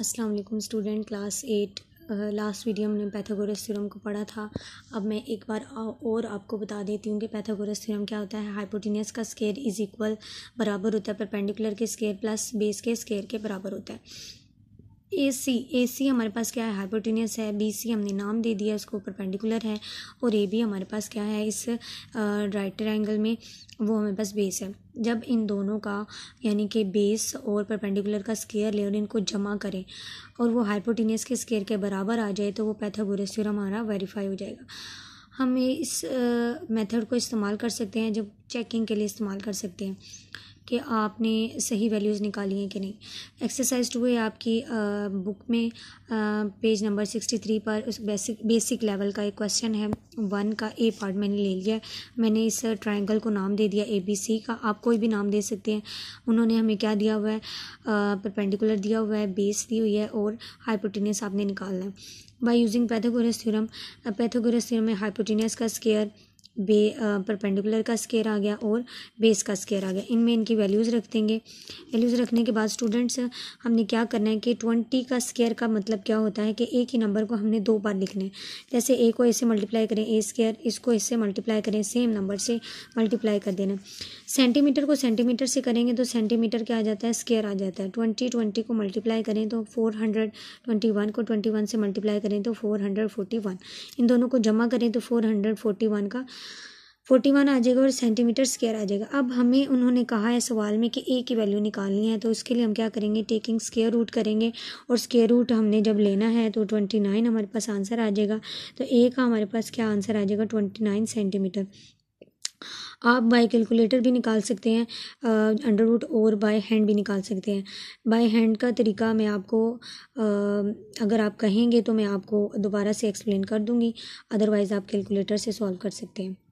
Aslam student class at last video हमने Pythagoras theorem को पढ़ा था अब मैं एक बार और आपको बता देती हूँ कि पैथागोरस थ्योरम क्या होता है हाइपोटीनियस का स्केयर इज इक्वल बराबर होता है परपेंडिकुलर के स्केयर प्लस बेस के स्केयर के बराबर होता है ए सी ए सी हमारे पास क्या है हाइपोटीनियस है बी सी हमने नाम दे दिया इसको परपेंडिकुलर है और ए बी हमारे पास क्या है इस राइटर एंगल में वो हमारे पास बेस है जब इन दोनों का यानी कि बेस और परपेंडिकुलर का स्केयर ले और इनको जमा करें और वो हाइपोटीनियस के स्केयर के बराबर आ जाए तो वो पैथागोरस थ्योरम हमारा वेरीफाई हो जाएगा हम इस मेथड को इस्तेमाल कर सकते हैं जब चेकिंग के लिए इस्तेमाल कर सकते हैं कि आपने सही वैल्यूज़ निकाली हैं कि नहीं एक्सरसाइज टू है आपकी बुक में पेज नंबर सिक्सटी थ्री पर उस बेसिक बेसिक लेवल का एक क्वेश्चन है वन का ए पार्ट मैंने ले लिया मैंने इस ट्रायंगल को नाम दे दिया ए बी सी का आप कोई भी नाम दे सकते हैं उन्होंने हमें क्या दिया हुआ है परपेंडिकुलर दिया हुआ है बेस दी हुई है और हाइपोटीनियस आपने निकालना है by using Pythagoras theorem Pythagoras theorem में हाइपोटीनियस का स्केयर बे परपेंडिकुलर का स्केयर आ गया और बेस का स्केयर आ गया इनमें इनकी वैल्यूज़ रख देंगे वैल्यूज़ रखने के बाद स्टूडेंट्स हमने क्या करना है कि ट्वेंटी का स्केयर का मतलब क्या होता है कि एक ही नंबर को हमने दो बार लिखना है जैसे ए को इससे मल्टीप्लाई करें ए स्केयर इसको इससे मल्टीप्लाई करें सेम नंबर से मल्टीप्लाई कर देना सेंटीमीटर को सेंटीमीटर से करेंगे तो सेंटीमीटर क्या आ जाता है स्केयर आ जाता है ट्वेंटी ट्वेंटी को मल्टीप्लाई करें तो फोर हंड्रेड ट्वेंटी वन को ट्वेंटी वन से मल्टीप्लाई करें तो फोर हंड्रेड फोर्टी वन इन दोनों को जमा करें तो फोर हंड्रेड फोर्टी वन का फोर्टी वन आ जाएगा और सेंटीमीटर स्केयर आ जाएगा अब हमें उन्होंने कहा है सवाल में कि ए की वैल्यू निकालनी है तो उसके लिए हम क्या करेंगे टेकिंग स्केयर रूट करेंगे और स्केयर रूट हमने जब लेना है तो ट्वेंटी नाइन हमारे पास आंसर आ जाएगा तो ए का हमारे पास क्या आंसर आ जाएगा ट्वेंटी नाइन सेंटीमीटर आप बाय कैलकुलेटर भी निकाल सकते हैं अंडर रूट और बाय हैंड भी निकाल सकते हैं बाय हैंड का तरीका मैं आपको आ, अगर आप कहेंगे तो मैं आपको दोबारा से एक्सप्लेन कर दूंगी अदरवाइज़ आप कैलकुलेटर से सॉल्व कर सकते हैं